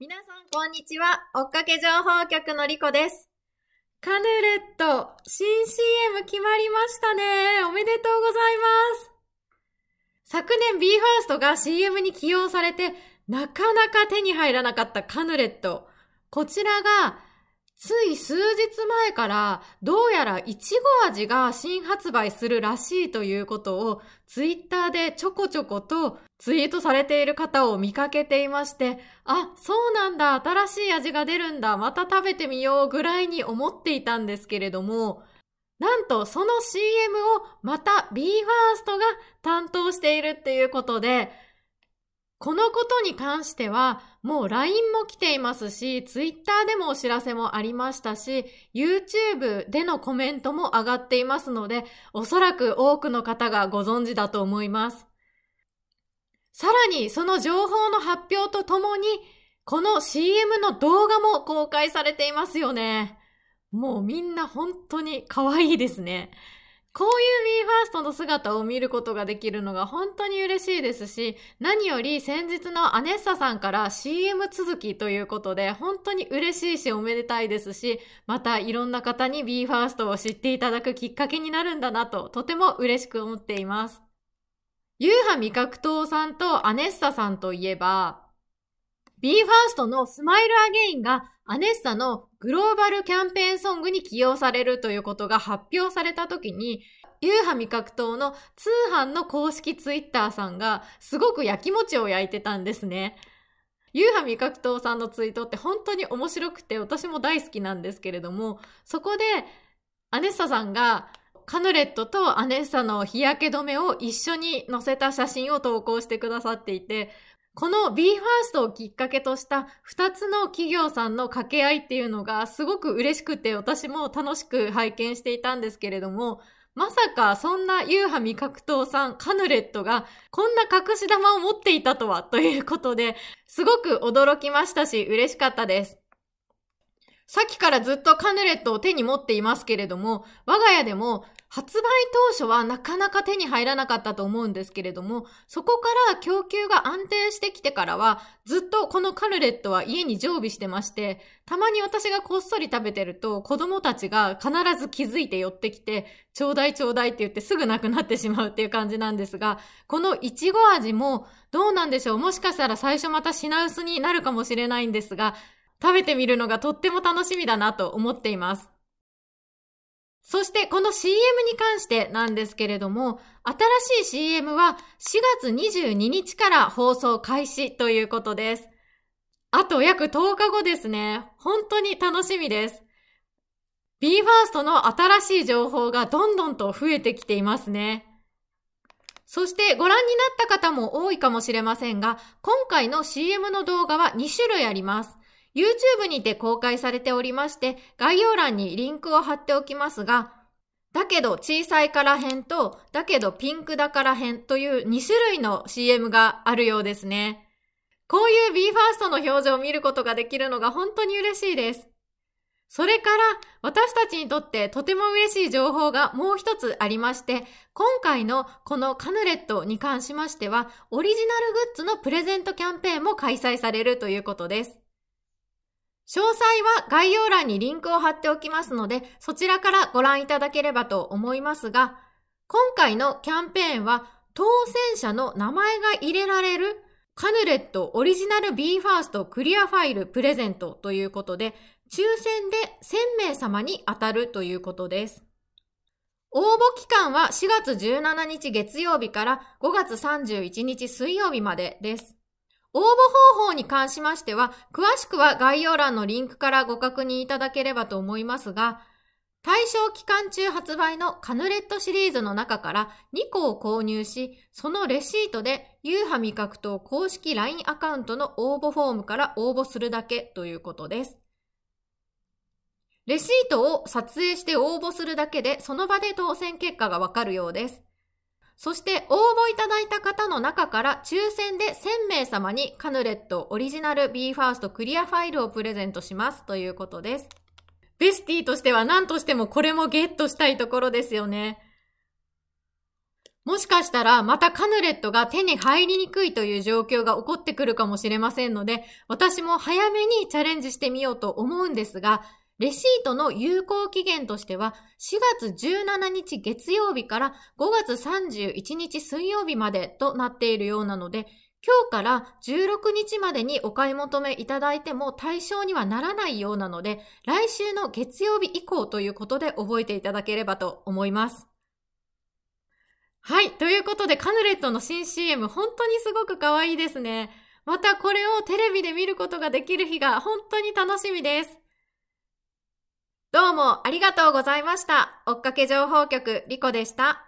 皆さん、こんにちは。追っかけ情報局のリコです。カヌレット、新 CM 決まりましたね。おめでとうございます。昨年 BE:FIRST が CM に起用されて、なかなか手に入らなかったカヌレット。こちらがつい数日前からどうやらいちご味が新発売するらしいということをツイッターでちょこちょことツイートされている方を見かけていまして、あ、そうなんだ、新しい味が出るんだ、また食べてみようぐらいに思っていたんですけれども、なんとその CM をまた BE:FIRST が担当しているっていうことで、このことに関しては、もう LINE も来ていますし、Twitter でもお知らせもありましたし、YouTube でのコメントも上がっていますので、おそらく多くの方がご存知だと思います。さらに、その情報の発表とともに、この CM の動画も公開されていますよね。もうみんな本当に可愛いですね。こういう BE:FIRST の姿を見ることができるのが本当に嬉しいですし、何より先日のアネッサさんから CM 続きということで、本当に嬉しいしおめでたいですし、またいろんな方に BE:FIRST を知っていただくきっかけになるんだなと、とても嬉しく思っています。ユーハ味覚糖さんとアネッサさんといえば、BE:FIRST のスマイルアゲインがアネッサのグローバルキャンペーンソングに起用されるということが発表された時に、ユーハ味覚糖の通販の公式ツイッターさんがすごく焼き餅を焼いてたんですね。ユーハ味覚糖さんのツイートって本当に面白くて私も大好きなんですけれども、そこでアネッサさんがカヌレットとアネッサの日焼け止めを一緒に載せた写真を投稿してくださっていて、この BE:FIRST をきっかけとした2つの企業さんの掛け合いっていうのがすごく嬉しくて私も楽しく拝見していたんですけれども、まさかそんなユーハ味覚糖さんカヌレットがこんな隠し玉を持っていたとはということで、すごく驚きましたし嬉しかったです。さっきからずっとカヌレットを手に持っていますけれども、我が家でも発売当初はなかなか手に入らなかったと思うんですけれども、そこから供給が安定してきてからは、ずっとこのカルレットは家に常備してまして、たまに私がこっそり食べてると、子供たちが必ず気づいて寄ってきて、ちょうだいちょうだいって言ってすぐなくなってしまうっていう感じなんですが、このいちご味もどうなんでしょうもしかしたら最初また品薄になるかもしれないんですが、食べてみるのがとっても楽しみだなと思っています。そしてこの CM に関してなんですけれども、新しい CM は4月22日から放送開始ということです。あと約10日後ですね。本当に楽しみです。BE:FIRST の新しい情報がどんどんと増えてきていますね。そしてご覧になった方も多いかもしれませんが、今回の CM の動画は2種類あります。YouTube にて公開されておりまして、概要欄にリンクを貼っておきますが、だけど小さいから編と、だけどピンクだから編という2種類の CM があるようですね。こういう BE:FIRST の表情を見ることができるのが本当に嬉しいです。それから私たちにとってとても嬉しい情報がもう一つありまして、今回のこのカヌレットに関しましては、オリジナルグッズのプレゼントキャンペーンも開催されるということです。詳細は概要欄にリンクを貼っておきますので、そちらからご覧いただければと思いますが、今回のキャンペーンは、当選者の名前が入れられるカヌレットオリジナル BE:FIRST クリアファイルプレゼントということで、抽選で1000名様に当たるということです。応募期間は4月17日月曜日から5月31日水曜日までです。応募方法に関しましては、詳しくは概要欄のリンクからご確認いただければと思いますが、対象期間中発売のカヌレットシリーズの中から2個を購入し、そのレシートで、ユーハ味覚糖公式 LINE アカウントの応募フォームから応募するだけということです。レシートを撮影して応募するだけで、その場で当選結果がわかるようです。そして応募いただいた方の中から抽選で1000名様にカヌレットオリジナル b ーファー s t クリアファイルをプレゼントしますということです。ベスティとしては何としてもこれもゲットしたいところですよね。もしかしたらまたカヌレットが手に入りにくいという状況が起こってくるかもしれませんので、私も早めにチャレンジしてみようと思うんですが、レシートの有効期限としては、4月17日月曜日から5月31日水曜日までとなっているようなので、今日から16日までにお買い求めいただいても対象にはならないようなので、来週の月曜日以降ということで覚えていただければと思います。はい。ということで、カヌレットの新 CM、本当にすごく可愛いですね。またこれをテレビで見ることができる日が本当に楽しみです。どうもありがとうございました。追っかけ情報局、リコでした。